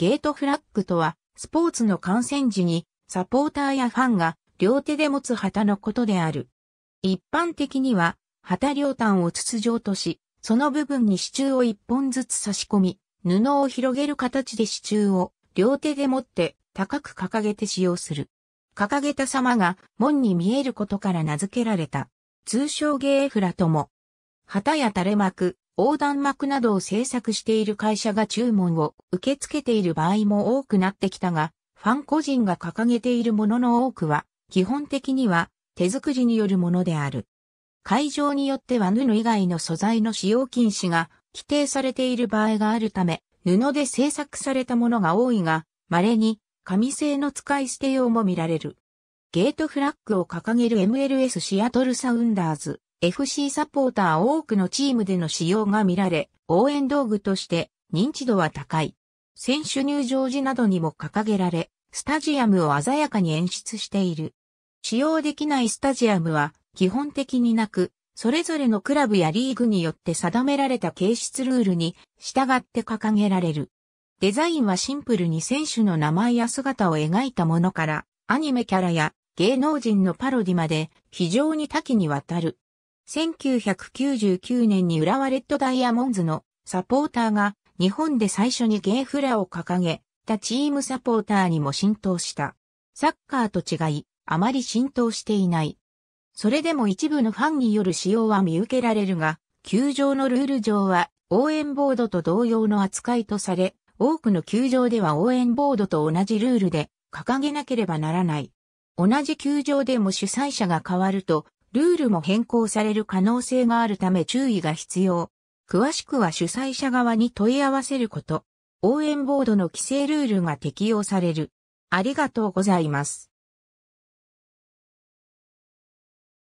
ゲートフラッグとは、スポーツの観戦時に、サポーターやファンが両手で持つ旗のことである。一般的には、旗両端を筒状とし、その部分に支柱を一本ずつ差し込み、布を広げる形で支柱を両手で持って高く掲げて使用する。掲げた様が門に見えることから名付けられた。通称ゲーフラとも。旗や垂れ幕、横断幕などを制作している会社が注文を受け付けている場合も多くなってきたが、ファン個人が掲げているものの多くは、基本的には手作りによるものである。会場によっては布以外の素材の使用禁止が規定されている場合があるため、布で制作されたものが多いが、稀に紙製の使い捨て用も見られる。ゲートフラッグを掲げる MLS シアトルサウンダーズ。FC サポーター多くのチームでの使用が見られ、応援道具として認知度は高い。選手入場時などにも掲げられ、スタジアムを鮮やかに演出している。使用できないスタジアムは基本的になく、それぞれのクラブやリーグによって定められた形質ルールに従って掲げられる。デザインはシンプルに選手の名前や姿を描いたものから、アニメキャラや芸能人のパロディまで非常に多岐にわたる。1999年に浦和レッドダイヤモンズのサポーターが日本で最初にゲーフラを掲げたチームサポーターにも浸透した。サッカーと違い、あまり浸透していない。それでも一部のファンによる使用は見受けられるが、球場のルール上は応援ボードと同様の扱いとされ、多くの球場では応援ボードと同じルールで掲げなければならない。同じ球場でも主催者が変わるとルールも変更される可能性があるため注意が必要。詳しくは主催者側に問い合わせること。応援ボードの規制ルールが適用される。ありがとうございます。